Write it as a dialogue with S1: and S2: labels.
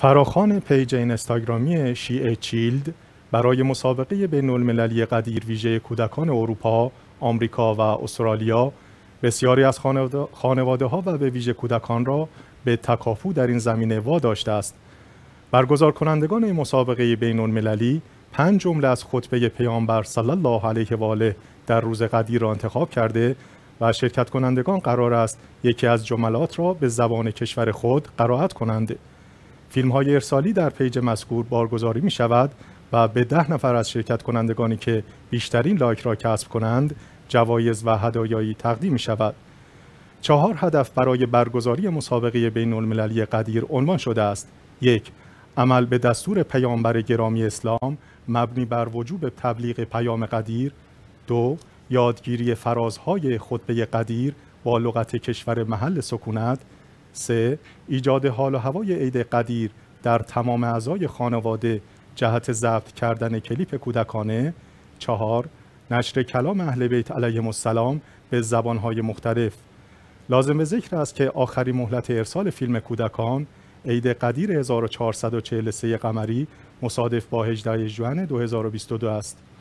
S1: فراخان پیج اینستاگرامی شیعه چیلد برای مسابقه بین المللی قدیر ویژه کودکان اروپا، آمریکا و استرالیا بسیاری از خانواده ها و به ویژه کودکان را به تکافو در این زمینه داشته است. برگزار کنندگان این مسابقه بین المللی پنج جمله از خطبه پیامبر صلی الله علیه و آله در روز قدیر را انتخاب کرده و شرکت کنندگان قرار است یکی از جملات را به زبان کشور خود قرائت کنند. فیلم های ارسالی در پیج مذکور بارگزاری می شود و به ده نفر از شرکت کنندگانی که بیشترین لایک را کسب کنند جوایز و هدایایی تقدیم می شود. چهار هدف برای برگزاری مسابقه بین المللی قدیر عنوان شده است. یک عمل به دستور پیامبر گرامی اسلام مبنی بر وجوب تبلیغ پیام قدیر دو یادگیری فرازهای خطبه قدیر با لغت کشور محل سکونت سه ایجاد حال و هوای عید قدیر در تمام اعضای خانواده جهت ضبط کردن کلیپ کودکانه چهار نشر کلام اهل بیت علیهم السلام به زبانهای مختلف لازم به ذکر است که آخرین مهلت ارسال فیلم کودکان عید قدیر 1443 قمری مصادف با 18 ژوئن 2022 است